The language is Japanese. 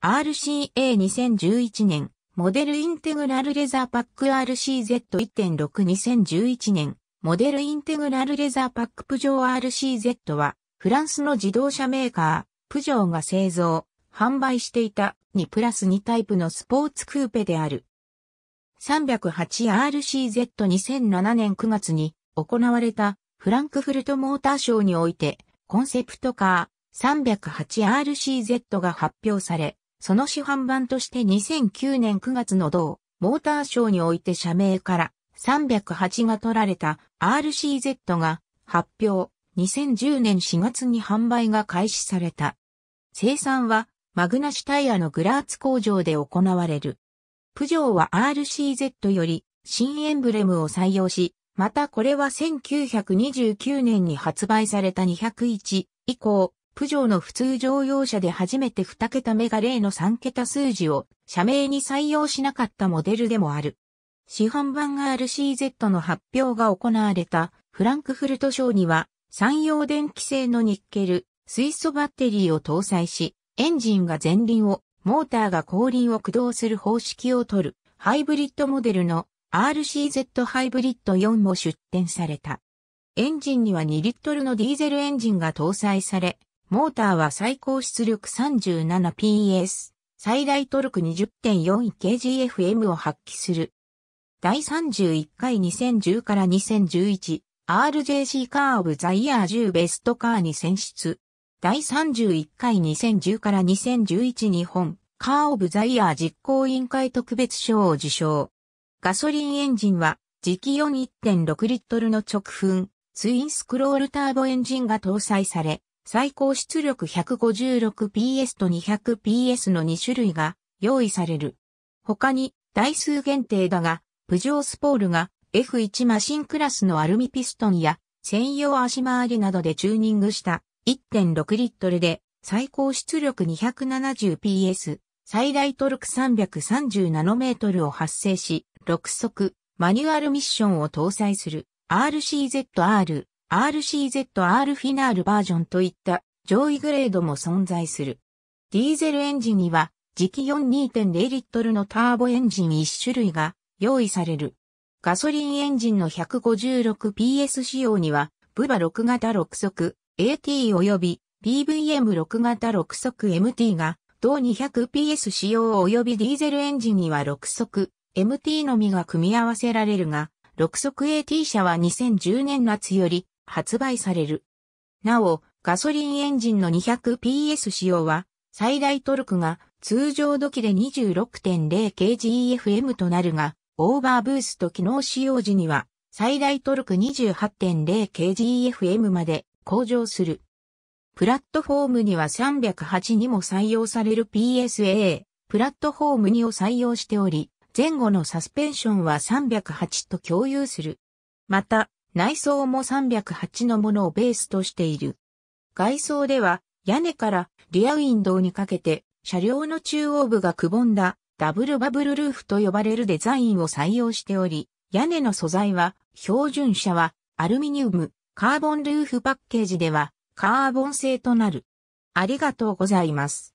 RCA2011 年、モデルインテグラルレザーパック RCZ1.62011 年、モデルインテグラルレザーパックプジョー RCZ は、フランスの自動車メーカー、プジョーが製造、販売していた2プラス2タイプのスポーツクーペである。308RCZ2007 年9月に行われたフランクフルトモーターショーにおいてコンセプトカー 308RCZ が発表され、その市販版として2009年9月の同、モーターショーにおいて社名から308が取られた RCZ が発表、2010年4月に販売が開始された。生産はマグナシタイヤのグラーツ工場で行われる。プジョーは RCZ より新エンブレムを採用し、またこれは1929年に発売された201以降、プジョーの普通乗用車で初めて2桁目が例の3桁数字を社名に採用しなかったモデルでもある。市販版 RCZ の発表が行われたフランクフルト賞には産業電気製のニッケル、水素バッテリーを搭載し、エンジンが前輪を、モーターが後輪を駆動する方式を取る、ハイブリッドモデルの RCZ ハイブリッド4も出展された。エンジンには2リットルのディーゼルエンジンが搭載され、モーターは最高出力 37PS、最大トルク 20.4kgfm を発揮する。第31回2010から 2011RJC カー・オブ・ザ・イヤー10ベストカーに選出。第31回2010から2011日本カー・オブ・ザ・イヤー実行委員会特別賞を受賞。ガソリンエンジンは磁気4 1.6リットルの直噴、ツインスクロールターボエンジンが搭載され、最高出力 156PS と 200PS の2種類が用意される。他に台数限定だが、プジョースポールが F1 マシンクラスのアルミピストンや専用足回りなどでチューニングした1.6リットルで最高出力 270PS、最大トルク330ナノメートルを発生し、6速マニュアルミッションを搭載する RCZR RCZR フィナールバージョンといった上位グレードも存在する。ディーゼルエンジンには、磁気42.0リットルのターボエンジン1種類が用意される。ガソリンエンジンの 156PS 仕様には、ブバ6型6速 AT 及び PVM6 型6速 MT が、同 200PS 仕様及びディーゼルエンジンには6速 MT のみが組み合わせられるが、6速 AT 車は2010年夏より発売される。なお、ガソリンエンジンの 200PS 仕様は、最大トルクが通常時で 26.0kgfm となるが、オーバーブースト機能使用時には、最大トルク 28.0kgfm まで向上する。プラットフォームには308にも採用される PSA、プラットフォーム2を採用しており、前後のサスペンションは308と共有する。また、内装も308のものをベースとしている。外装では屋根からリアウィンドウにかけて車両の中央部がくぼんだダブルバブルルーフと呼ばれるデザインを採用しており、屋根の素材は標準車はアルミニウム、カーボンルーフパッケージではカーボン製となる。ありがとうございます。